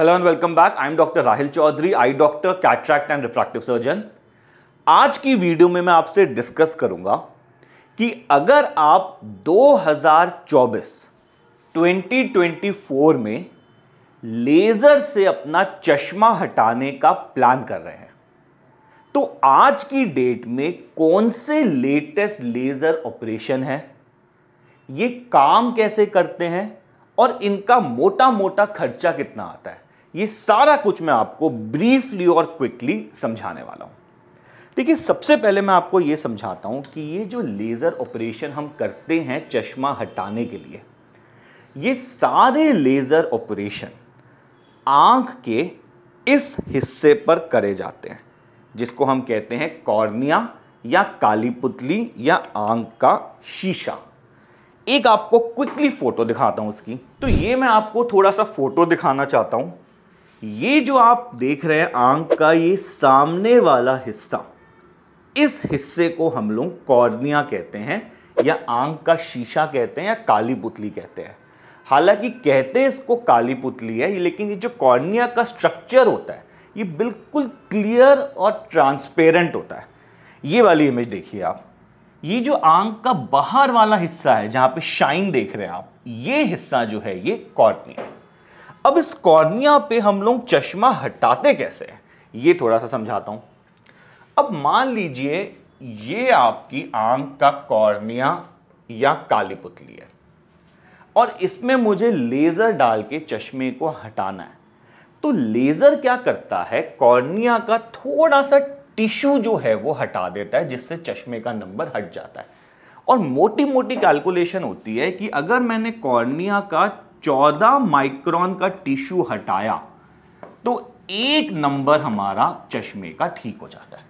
hello and welcome back I am doctor Rahil Chaudhary eye doctor cataract and refractive surgeon आज की video में मैं आपसे डिस्कस करूंगा कि अगर आप 2024 2024 में लेज़र से अपना चश्मा हटाने का प्लान कर रहे हैं तो आज की डेट में कौन से लेटेस्ट लेज़र ऑपरेशन है ये काम कैसे करते हैं और इनका मोटा मोटा खर्चा कितना आता है ये सारा कुछ मैं आपको ब्रीफली और क्विकली समझाने वाला हूँ देखिए सबसे पहले मैं आपको ये समझाता हूँ कि ये जो लेज़र ऑपरेशन हम करते हैं चश्मा हटाने के लिए ये सारे लेज़र ऑपरेशन आँख के इस हिस्से पर करे जाते हैं जिसको हम कहते हैं कॉर्निया या काली पुतली या आंख का शीशा एक आपको क्विकली फ़ोटो दिखाता हूँ उसकी तो ये मैं आपको थोड़ा सा फ़ोटो दिखाना चाहता हूँ ये जो आप देख रहे हैं आंख का ये सामने वाला हिस्सा इस हिस्से को हम लोग कॉर्निया कहते हैं या आंख का शीशा कहते हैं या काली पुतली कहते हैं हालांकि कहते हैं इसको काली पुतली है लेकिन ये जो कॉर्निया का स्ट्रक्चर होता है ये बिल्कुल क्लियर और ट्रांसपेरेंट होता है ये वाली इमेज देखिए आप ये जो आंख का बाहर वाला हिस्सा है जहाँ पे शाइन देख रहे हैं आप ये हिस्सा जो है ये कॉर्निया अब इस कॉर्निया पे हम लोग चश्मा हटाते कैसे हैं ये थोड़ा सा समझाता हूं अब मान लीजिए ये आपकी आंख का कॉर्निया या काली पुतली है और इसमें मुझे लेज़र डाल के चश्मे को हटाना है तो लेज़र क्या करता है कॉर्निया का थोड़ा सा टिश्यू जो है वो हटा देता है जिससे चश्मे का नंबर हट जाता है और मोटी मोटी कैलकुलेशन होती है कि अगर मैंने कॉर्निया का चौदह माइक्रोन का टिश्यू हटाया तो एक नंबर हमारा चश्मे का ठीक हो जाता है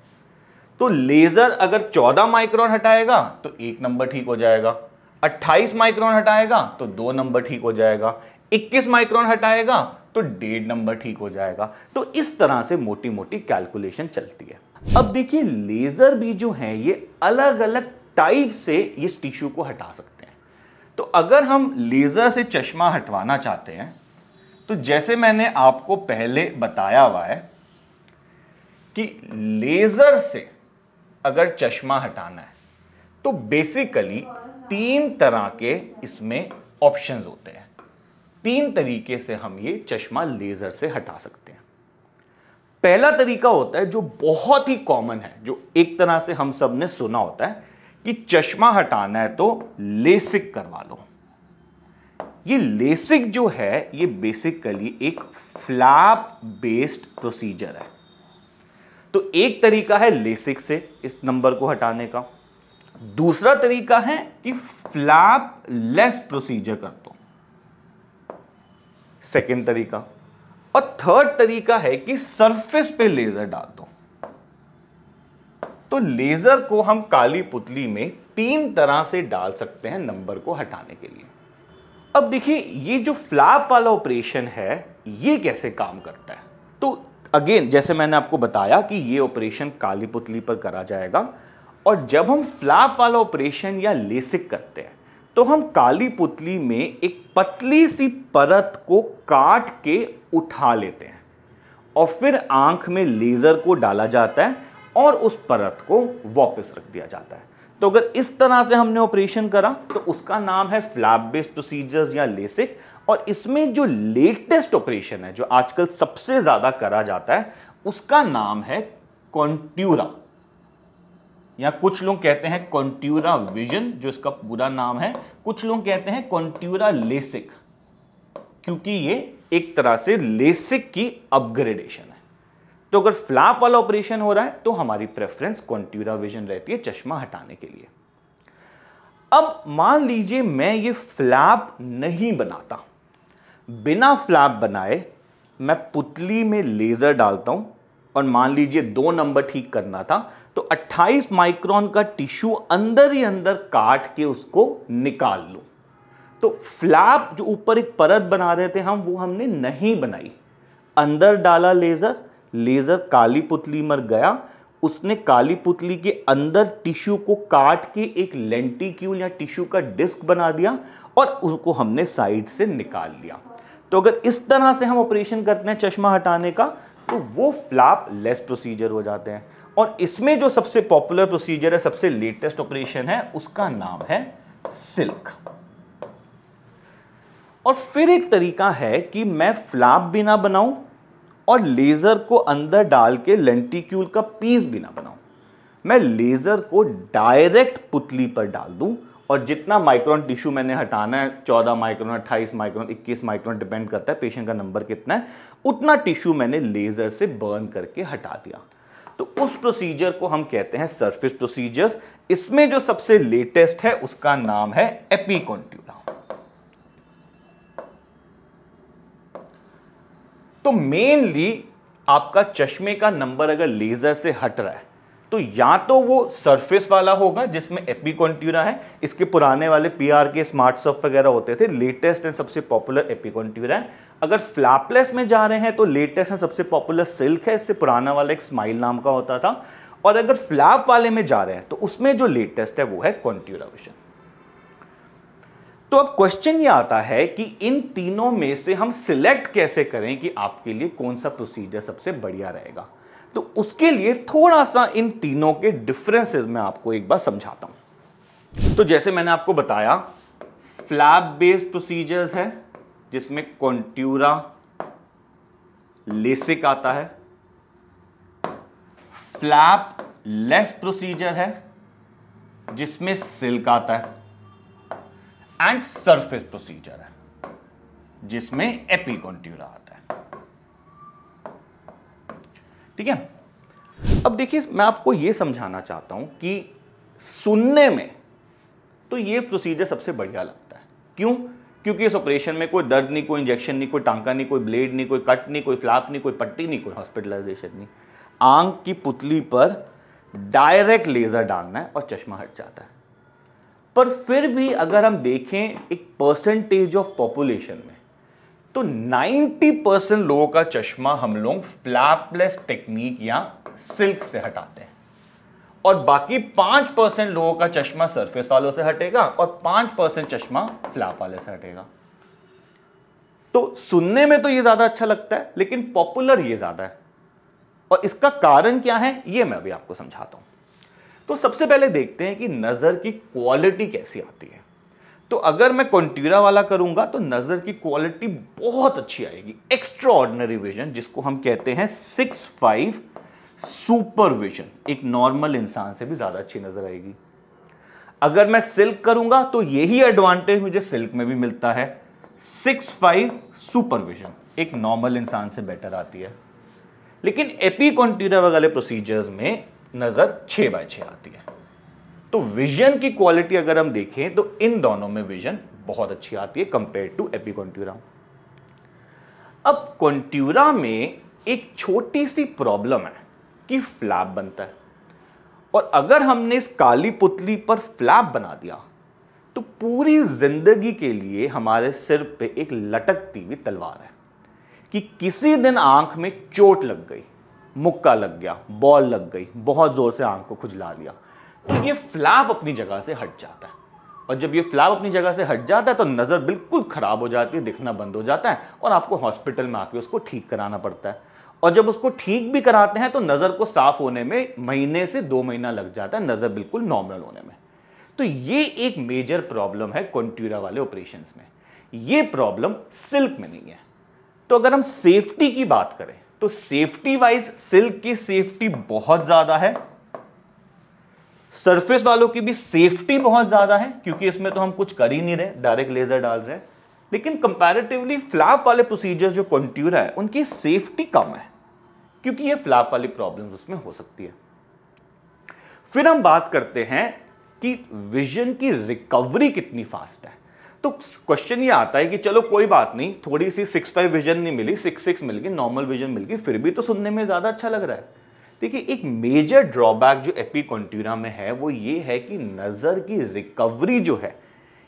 तो लेजर अगर 14 माइक्रोन हटाएगा तो एक नंबर ठीक हो जाएगा 28 माइक्रोन हटाएगा तो दो नंबर ठीक हो जाएगा 21 माइक्रोन हटाएगा तो डेढ़ नंबर ठीक हो जाएगा तो इस तरह से मोटी मोटी कैलकुलेशन चलती है अब देखिए लेजर भी जो है ये अलग अलग टाइप से इस टिश्यू को हटा सकते तो अगर हम लेज़र से चश्मा हटवाना चाहते हैं तो जैसे मैंने आपको पहले बताया हुआ है कि लेज़र से अगर चश्मा हटाना है तो बेसिकली तीन तरह के इसमें ऑप्शंस होते हैं तीन तरीके से हम ये चश्मा लेज़र से हटा सकते हैं पहला तरीका होता है जो बहुत ही कॉमन है जो एक तरह से हम सब ने सुना होता है कि चश्मा हटाना है तो लेसिक करवा लो ये लेसिक जो है ये बेसिकली एक फ्लैप बेस्ड प्रोसीजर है तो एक तरीका है लेसिक से इस नंबर को हटाने का दूसरा तरीका है कि फ्लैप लेस प्रोसीजर कर दो सेकेंड तरीका और थर्ड तरीका है कि सरफेस पे लेजर डाल दो तो लेजर को हम काली पुतली में तीन तरह से डाल सकते हैं नंबर को हटाने के लिए अब देखिए ये जो फ्लैप वाला ऑपरेशन है ये कैसे काम करता है तो अगेन जैसे मैंने आपको बताया कि ये ऑपरेशन काली पुतली पर करा जाएगा और जब हम फ्लैप वाला ऑपरेशन या लेसिक करते हैं तो हम काली पुतली में एक पतली सी परत को काट के उठा लेते हैं और फिर आंख में लेज़र को डाला जाता है और उस परत को वापस रख दिया जाता है तो अगर इस तरह से हमने ऑपरेशन करा तो उसका नाम है फ्लैप बेस्ड प्रोसीजर्स या लेसिक और इसमें जो लेटेस्ट ऑपरेशन है जो आजकल सबसे ज़्यादा करा जाता है उसका नाम है कॉन्ट्यूरा या कुछ लोग कहते हैं कॉन्ट्यूरा विजन जो इसका पूरा नाम है कुछ लोग कहते हैं कॉन्ट्यूरा लेसिक क्योंकि ये एक तरह से लेसिक की अपग्रेडेशन तो अगर फ्लैप वाला ऑपरेशन हो रहा है तो हमारी प्रेफरेंस कॉन्ट्यूरा विजन रहती है चश्मा हटाने के लिए अब मान लीजिए मैं ये फ्लैप नहीं बनाता बिना फ्लैप बनाए मैं पुतली में लेज़र डालता हूं और मान लीजिए दो नंबर ठीक करना था तो 28 माइक्रोन का टिश्यू अंदर ही अंदर काट के उसको निकाल लू तो फ्लैप जो ऊपर एक परत बना रहे थे हम वो हमने नहीं बनाई अंदर डाला लेज़र लेज़र काली पुतली मर गया उसने काली पुतली के अंदर टिश्यू को काट के एक लेंटिक्यूल या टिश्यू का डिस्क बना दिया और उसको हमने साइड से निकाल लिया तो अगर इस तरह से हम ऑपरेशन करते हैं चश्मा हटाने का तो वो फ्लैप लेस प्रोसीजर हो जाते हैं और इसमें जो सबसे पॉपुलर प्रोसीजर है सबसे लेटेस्ट ऑपरेशन है उसका नाम है सिल्क और फिर एक तरीका है कि मैं फ्लैप भी ना बनाऊं और लेज़र को अंदर डाल के लेंटिक्यूल का पीस भी ना बनाऊं मैं लेज़र को डायरेक्ट पुतली पर डाल दूं और जितना माइक्रोन टिश्यू मैंने हटाना है चौदह माइक्रोन अट्ठाईस माइक्रोन इक्कीस माइक्रोन डिपेंड करता है पेशेंट का नंबर कितना है उतना टिश्यू मैंने लेज़र से बर्न करके हटा दिया तो उस प्रोसीजर को हम कहते हैं सरफेस प्रोसीजर्स इसमें जो सबसे लेटेस्ट है उसका नाम है एपिकॉन्ट्यूला तो मेनली आपका चश्मे का नंबर अगर लेज़र से हट रहा है तो या तो वो सरफेस वाला होगा जिसमें एपिकॉन्ट्यूरा है इसके पुराने वाले पी आर के स्मार्ट सफ वगैरह होते थे लेटेस्ट एंड सबसे पॉपुलर एपिकॉन्ट्यूरा है अगर फ्लैपलेस में जा रहे हैं तो लेटेस्ट एंड सबसे पॉपुलर सिल्क है इससे पुराना वाला एक स्माइल नाम का होता था और अगर फ्लैप वाले में जा रहे हैं तो उसमें जो लेटेस्ट है वो है कॉन्ट्यूरा विशन तो अब क्वेश्चन ये आता है कि इन तीनों में से हम सिलेक्ट कैसे करें कि आपके लिए कौन सा प्रोसीजर सबसे बढ़िया रहेगा तो उसके लिए थोड़ा सा इन तीनों के डिफरेंसेस मैं आपको एक बार समझाता हूं तो जैसे मैंने आपको बताया फ्लैप बेस्ड प्रोसीजर्स है जिसमें कॉन्ट्यूरा लेसिक आता है फ्लैप लेस प्रोसीजर है जिसमें सिल्क आता है एंड सरफेस प्रोसीजर है जिसमें एपिकॉन्ट्यूला आता है ठीक है अब देखिए मैं आपको यह समझाना चाहता हूं कि सुनने में तो यह प्रोसीजर सबसे बढ़िया लगता है क्यों क्योंकि इस ऑपरेशन में कोई दर्द नहीं कोई इंजेक्शन नहीं कोई टांका नहीं कोई ब्लेड नहीं कोई कट नहीं कोई फ्लैप नहीं कोई पट्टी नहीं कोई हॉस्पिटलाइजेशन नहीं आंख की पुतली पर डायरेक्ट लेज़र डालना है और चश्मा हट जाता है पर फिर भी अगर हम देखें एक परसेंटेज ऑफ पॉपुलेशन में तो 90 परसेंट लोगों का चश्मा हम लोग फ्लैपलेस टेक्निक या सिल्क से हटाते हैं और बाकी पांच परसेंट लोगों का चश्मा सरफेस वालों से हटेगा और पांच परसेंट चश्मा फ्लैप वाले से हटेगा तो सुनने में तो ये ज्यादा अच्छा लगता है लेकिन पॉपुलर ये ज्यादा है और इसका कारण क्या है ये मैं अभी आपको समझाता हूं तो सबसे पहले देखते हैं कि नज़र की क्वालिटी कैसी आती है तो अगर मैं कंटीरा वाला करूंगा तो नज़र की क्वालिटी बहुत अच्छी आएगी एक्स्ट्रा ऑर्डनरी विजन जिसको हम कहते हैं सिक्स फाइव सुपर विजन एक नॉर्मल इंसान से भी ज़्यादा अच्छी नज़र आएगी अगर मैं सिल्क करूंगा तो यही एडवांटेज मुझे सिल्क में भी मिलता है सिक्स फाइव सुपरविजन एक नॉर्मल इंसान से बेटर आती है लेकिन एपी कॉन्टीरा वगैरह प्रोसीजर्स में नज़र छः बाय छः आती है तो विजन की क्वालिटी अगर हम देखें तो इन दोनों में विजन बहुत अच्छी आती है कंपेयर टू एपिकॉन्ट्यूरा अब कॉन्ट्यूरा में एक छोटी सी प्रॉब्लम है कि फ्लैप बनता है और अगर हमने इस काली पुतली पर फ्लैप बना दिया तो पूरी जिंदगी के लिए हमारे सिर पे एक लटकती हुई तलवार है कि किसी दिन आंख में चोट लग गई मुक्का लग गया बॉल लग गई बहुत ज़ोर से आंख को खुजला लिया तो ये फ्लैप अपनी जगह से हट जाता है और जब ये फ्लैप अपनी जगह से हट जाता है तो नज़र बिल्कुल ख़राब हो जाती है दिखना बंद हो जाता है और आपको हॉस्पिटल में आके उसको ठीक कराना पड़ता है और जब उसको ठीक भी कराते हैं तो नज़र को साफ होने में महीने से दो महीना लग जाता है नज़र बिल्कुल नॉर्मल होने में तो ये एक मेजर प्रॉब्लम है कंट्यूरा वाले ऑपरेशन में ये प्रॉब्लम सिल्क में नहीं है तो अगर हम सेफ्टी की बात करें तो सेफ्टी वाइज सिल्क की सेफ्टी बहुत ज़्यादा है सरफेस वालों की भी सेफ्टी बहुत ज़्यादा है क्योंकि इसमें तो हम कुछ कर ही नहीं रहे डायरेक्ट लेज़र डाल रहे हैं लेकिन कंपैरेटिवली फ्लैप वाले प्रोसीजर जो कंट्यूरा है उनकी सेफ्टी कम है क्योंकि ये फ्लैप वाली प्रॉब्लम उसमें हो सकती है फिर हम बात करते हैं कि विजन की रिकवरी कितनी फास्ट है तो क्वेश्चन ये आता है कि चलो कोई बात नहीं थोड़ी सी सिक्स फाइव विजन नहीं मिली सिक्स सिक्स मिल गई नॉर्मल विजन मिल गई फिर भी तो सुनने में ज़्यादा अच्छा लग रहा है देखिए एक मेजर ड्रॉबैक जो एपी कॉन्ट्यूरा में है वो ये है कि नज़र की रिकवरी जो है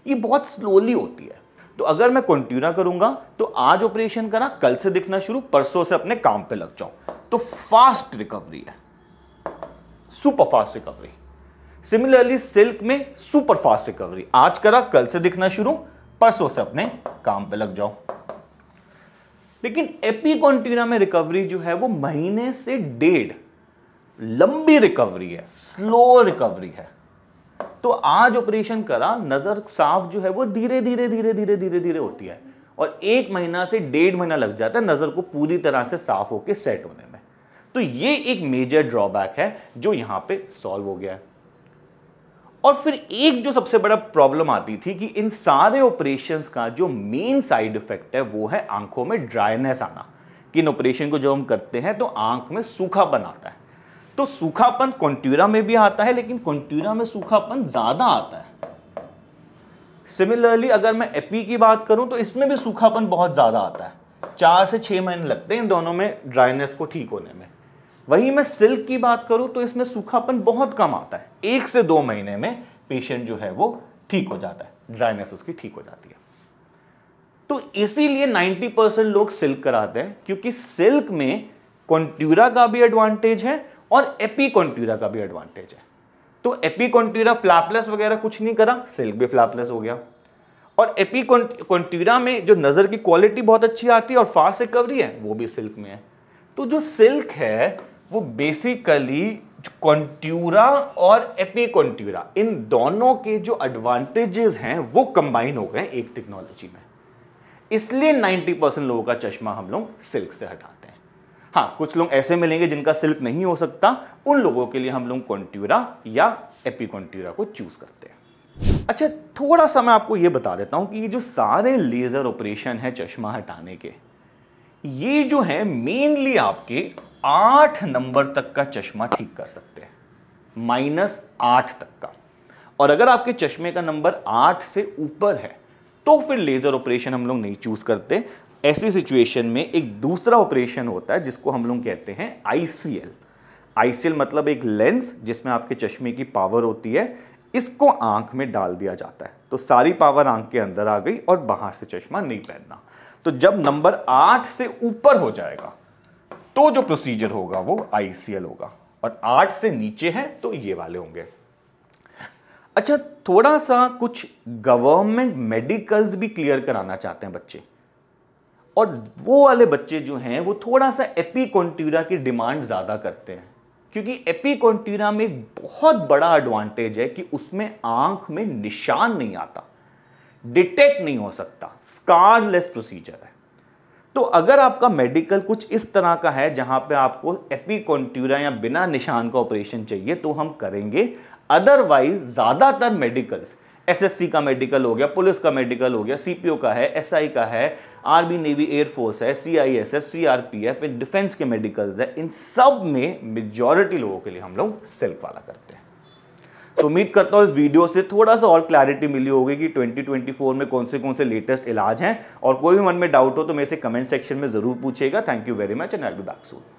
ये बहुत स्लोली होती है तो अगर मैं कंट्यूना करूंगा तो आज ऑपरेशन करा कल से दिखना शुरू परसों से अपने काम पे लग जाऊं तो फास्ट रिकवरी है super fast recovery similarly silk में सुपर फास्ट रिकवरी आज करा कल से दिखना शुरू परसों से अपने काम पे लग जाओ लेकिन एपीकॉन्टिना में रिकवरी जो है वो महीने से डेढ़ लंबी रिकवरी है स्लो रिकवरी है तो आज ऑपरेशन करा नजर साफ जो है वो धीरे धीरे धीरे धीरे धीरे धीरे होती है और एक महीना से डेढ़ महीना लग जाता है नजर को पूरी तरह से साफ होके सेट होने में तो ये एक मेजर ड्रॉबैक है जो यहां पे सॉल्व हो गया है और फिर एक जो सबसे बड़ा प्रॉब्लम आती थी कि इन सारे ऑपरेशंस का जो मेन साइड इफेक्ट है वो है आंखों में ड्राइनेस आना कि इन ऑपरेशन को जब हम करते हैं तो आंख में सूखापन आता है तो सूखापन कॉन्ट्यूरा में भी आता है लेकिन कॉन्ट्यूरा में सूखापन ज़्यादा आता है सिमिलरली अगर मैं एपी की बात करूं तो इसमें भी सूखापन बहुत ज़्यादा आता है चार से छह महीने लगते हैं इन दोनों में ड्राइनेस को ठीक होने में वहीं मैं सिल्क की बात करूं तो इसमें सूखापन बहुत कम आता है एक से दो महीने में पेशेंट जो है वो ठीक हो जाता है ड्राइनेस उसकी ठीक हो जाती है तो इसीलिए 90 परसेंट लोग सिल्क कराते हैं क्योंकि सिल्क में कॉन्ट्यूरा का भी एडवांटेज है और एपी कॉन्ट्यूरा का भी एडवांटेज है तो एपी कॉन्ट्यूरा फ्लैपलेस वगैरह कुछ नहीं करा सिल्क भी फ्लैपलेस हो गया और एपी कॉन्ट्यूरा में जो नज़र की क्वालिटी बहुत अच्छी आती है और फास्ट रिकवरी है वो भी सिल्क में है तो जो सिल्क है वो बेसिकली कॉन्ट्यूरा और एपिकॉन्ट्यूरा इन दोनों के जो एडवांटेजेस हैं वो कंबाइन हो गए एक टेक्नोलॉजी में इसलिए 90 परसेंट लोगों का चश्मा हम लोग सिल्क से हटाते हैं हाँ कुछ लोग ऐसे मिलेंगे जिनका सिल्क नहीं हो सकता उन लोगों के लिए हम लोग कॉन्ट्यूरा या एपिकॉन्ट्यूरा को चूज करते हैं अच्छा थोड़ा सा मैं आपको ये बता देता हूँ कि ये जो सारे लेज़र ऑपरेशन है चश्मा हटाने के ये जो है मेनली आपके आठ नंबर तक का चश्मा ठीक कर सकते हैं माइनस आठ तक का और अगर आपके चश्मे का नंबर आठ से ऊपर है तो फिर लेज़र ऑपरेशन हम लोग नहीं चूज़ करते ऐसी सिचुएशन में एक दूसरा ऑपरेशन होता है जिसको हम लोग कहते हैं आईसीएल आईसीएल मतलब एक लेंस जिसमें आपके चश्मे की पावर होती है इसको आंख में डाल दिया जाता है तो सारी पावर आंख के अंदर आ गई और बाहर से चश्मा नहीं पहनना तो जब नंबर आठ से ऊपर हो जाएगा तो जो प्रोसीजर होगा वो आईसीएल होगा और आठ से नीचे है तो ये वाले होंगे अच्छा थोड़ा सा कुछ गवर्नमेंट मेडिकल्स भी क्लियर कराना चाहते हैं बच्चे और वो वाले बच्चे जो हैं वो थोड़ा सा एपिकॉन्टीरा की डिमांड ज़्यादा करते हैं क्योंकि एपिकॉन्टीरा में एक बहुत बड़ा एडवांटेज है कि उसमें आंख में निशान नहीं आता डिटेक्ट नहीं हो सकता स्कारलेस प्रोसीजर है तो अगर आपका मेडिकल कुछ इस तरह का है जहाँ पे आपको एपिकॉन्ट्यूरा या बिना निशान का ऑपरेशन चाहिए तो हम करेंगे अदरवाइज ज़्यादातर मेडिकल्स एसएससी का मेडिकल हो गया पुलिस का मेडिकल हो गया सीपीओ का है एसआई का है आर्मी नेवी एयरफोर्स है सीआईएसएफ सीआरपीएफ डिफेंस के मेडिकल्स है इन सब में मेजॉरिटी लोगों के लिए हम लोग सेल्फ वाला करते हैं तो उम्मीद करता हूँ इस वीडियो से थोड़ा सा और क्लैरिटी मिली होगी कि 2024 में कौन से कौन से लेटेस्ट इलाज हैं और कोई भी मन में डाउट हो तो मेरे से कमेंट सेक्शन में ज़रूर पूछेगा thank you very much and I be back soon